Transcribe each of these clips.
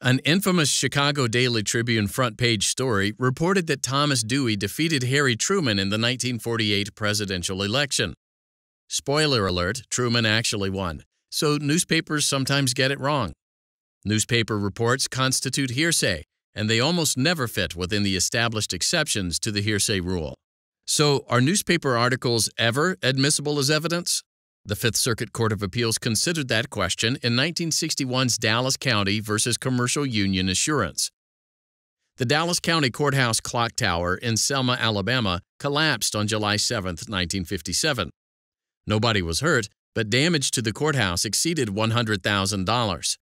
An infamous Chicago Daily Tribune front page story reported that Thomas Dewey defeated Harry Truman in the 1948 presidential election. Spoiler alert, Truman actually won, so newspapers sometimes get it wrong. Newspaper reports constitute hearsay, and they almost never fit within the established exceptions to the hearsay rule. So, are newspaper articles ever admissible as evidence? The Fifth Circuit Court of Appeals considered that question in 1961's Dallas County versus Commercial Union Assurance. The Dallas County Courthouse clock tower in Selma, Alabama, collapsed on July 7, 1957. Nobody was hurt, but damage to the courthouse exceeded $100,000.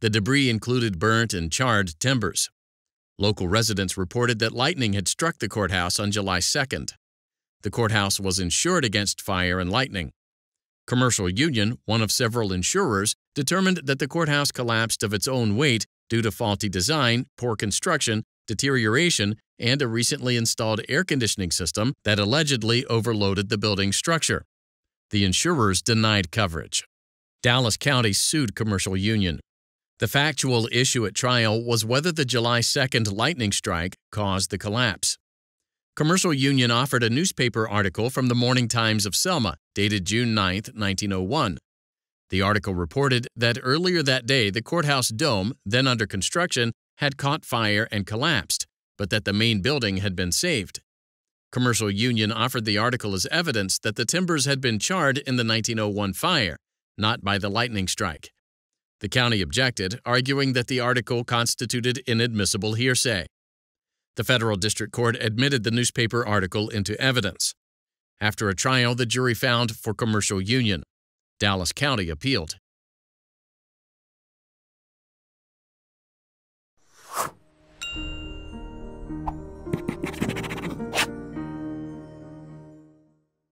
The debris included burnt and charred timbers. Local residents reported that lightning had struck the courthouse on July 2nd. The courthouse was insured against fire and lightning. Commercial Union, one of several insurers, determined that the courthouse collapsed of its own weight due to faulty design, poor construction, deterioration, and a recently installed air conditioning system that allegedly overloaded the building structure. The insurers denied coverage. Dallas County sued Commercial Union. The factual issue at trial was whether the July 2nd lightning strike caused the collapse. Commercial Union offered a newspaper article from the Morning Times of Selma dated June 9, 1901. The article reported that earlier that day the courthouse dome, then under construction, had caught fire and collapsed, but that the main building had been saved. Commercial Union offered the article as evidence that the timbers had been charred in the 1901 fire, not by the lightning strike. The county objected, arguing that the article constituted inadmissible hearsay. The federal district court admitted the newspaper article into evidence. After a trial, the jury found for commercial union. Dallas County appealed.